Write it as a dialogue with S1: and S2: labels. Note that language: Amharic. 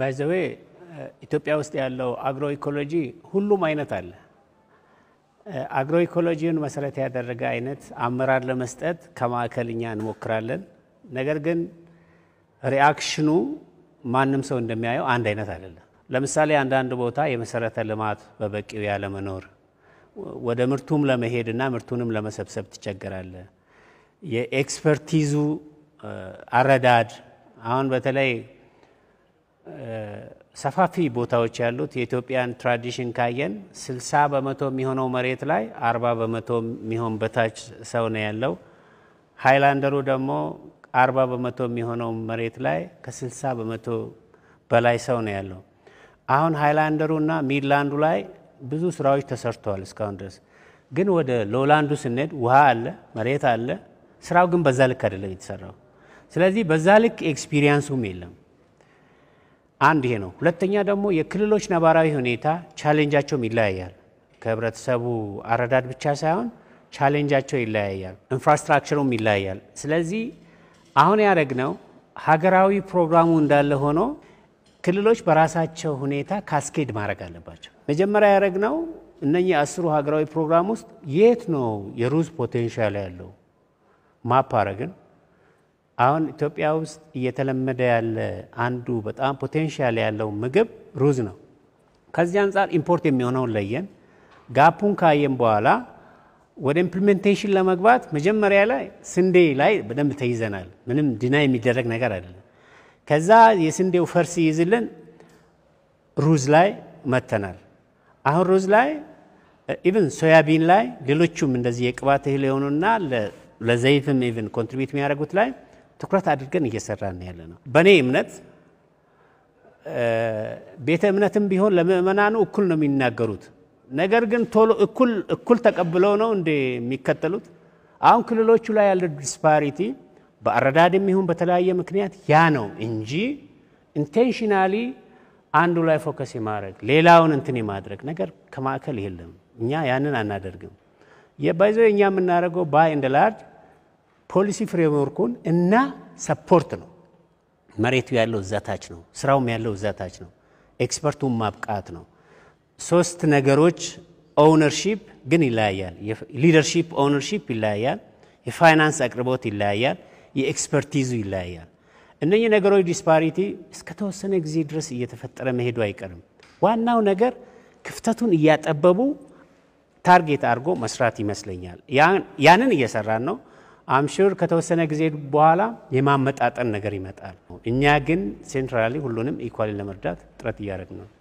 S1: ባይዘዌ ኢትዮጵያ uh, ውስጥ ያለው አግሮ ኢኮሎጂ ሁሉም አይነት አለ። አግሮ uh, ኢኮሎጂውን መሰረት ያደረገ አይነት አመራር ለመስጠት ከማዕከል እኛ እንሞክራለን። ነገር ግን ሪአክሽኑ ማንም ሰው እንደሚያየው አንድ አይነት አይደለም። ለምሳሌ አንዳንድ ቦታ የመሰረተ ልማት በበቂው ያለመኖር፣ ወደ ምርቱም ለመሄድ እና ምርቱንም ለመሰብሰብ ትቸገራለ። የኤክስፐርቲዙ uh, አረዳድ አሁን በተለይ ሰፋፊ ቦታዎች ያሉት የኢትዮጵያን ትራዲሽን ካየን 60 በመቶ የሚሆነው መሬት ላይ አርባ በመቶ የሚሆን በታች ሰው ነው ያለው። ሃይላንደሩ ደግሞ አርባ በመቶ የሚሆነው መሬት ላይ ከ ከ60 በመቶ በላይ ሰው ነው ያለው። አሁን ሃይላንደሩ እና ሚድላንዱ ላይ ብዙ ስራዎች ተሰርተዋል እስካሁን ድረስ። ግን ወደ ሎላንዱ ስንሄድ ውሃ አለ፣ መሬት አለ። ስራው ግን በዛ ልክ አይደለም የተሰራው። ስለዚህ በዛ ልክ ኤክስፒሪየንሱም የለም። አንድ ይሄ ነው። ሁለተኛ ደግሞ የክልሎች ነባራዊ ሁኔታ ቻሌንጃቸውም ይለያያል። ከህብረተሰቡ አረዳድ ብቻ ሳይሆን ቻሌንጃቸው ይለያያል፣ ኢንፍራስትራክቸሩም ይለያያል። ስለዚህ አሁን ያደረግነው ሀገራዊ ፕሮግራሙ እንዳለ ሆኖ ክልሎች በራሳቸው ሁኔታ ካስኬድ ማድረግ አለባቸው። መጀመሪያ ያደረግነው እነኚህ አስሩ ሀገራዊ ፕሮግራም ውስጥ የት ነው የሩዝ ፖቴንሻል ያለው ማፓረግን አሁን ኢትዮጵያ ውስጥ እየተለመደ ያለ አንዱ በጣም ፖቴንሻል ያለው ምግብ ሩዝ ነው። ከዚህ አንጻር ኢምፖርት የሚሆነውን ለየን፣ ጋፑን ካየን በኋላ ወደ ኢምፕሊሜንቴሽን ለመግባት መጀመሪያ ላይ ስንዴ ላይ በደንብ ተይዘናል። ምንም ድና የሚደረግ ነገር አይደለም። ከዛ የስንዴው ፈርስ ይይዝልን ሩዝ ላይ መተናል። አሁን ሩዝ ላይ ኢቭን ሶያቢን ላይ ሌሎቹም እንደዚህ የቅባት እህል የሆኑና ለዘይትም ኢቭን ኮንትሪቢዩት የሚያደርጉት ላይ ትኩረት አድርገን እየሰራን ያለ ነው። በእኔ እምነት ቤተ እምነትም ቢሆን ለምእመናኑ እኩል ነው የሚናገሩት። ነገር ግን ቶሎ እኩል ተቀብለው ነው እንደ የሚከተሉት። አሁን ክልሎቹ ላይ ያለ ዲስፓሪቲ በአረዳድም ይሁን በተለያየ ምክንያት ያ ነው እንጂ ኢንቴንሽናሊ አንዱ ላይ ፎከስ የማድረግ ሌላውን እንትን የማድረግ ነገር ከማዕከል የለም። እኛ ያንን አናደርግም። የባይዘ እኛ የምናደርገው ባይ እንደ ላርጅ ፖሊሲ ፍሬምወርኩን እና ሰፖርት ነው። መሬቱ ያለው እዛታች ነው። ስራውም ያለው እዛ ታች ነው። ኤክስፐርቱን ማብቃት ነው። ሶስት ነገሮች ኦውነርሺፕ ግን ይለያያል። ሊደርሺፕ ኦውነርሺፕ ይለያያል። የፋይናንስ አቅርቦት ይለያያል። የኤክስፐርቲዙ ይለያያል። እነኚህ ነገሮች ዲስፓሪቲ እስከተወሰነ ጊዜ ድረስ እየተፈጠረ መሄዱ አይቀርም። ዋናው ነገር ክፍተቱን እያጠበቡ ታርጌት አድርጎ መስራት ይመስለኛል። ያንን እየሰራን ነው። አምሹር ከተወሰነ ጊዜ በኋላ የማመጣጠን ነገር ይመጣል። እኛ ግን ሴንትራሊ ሁሉንም ኢኳሊ ለመርዳት ጥረት እያደረግ ነው።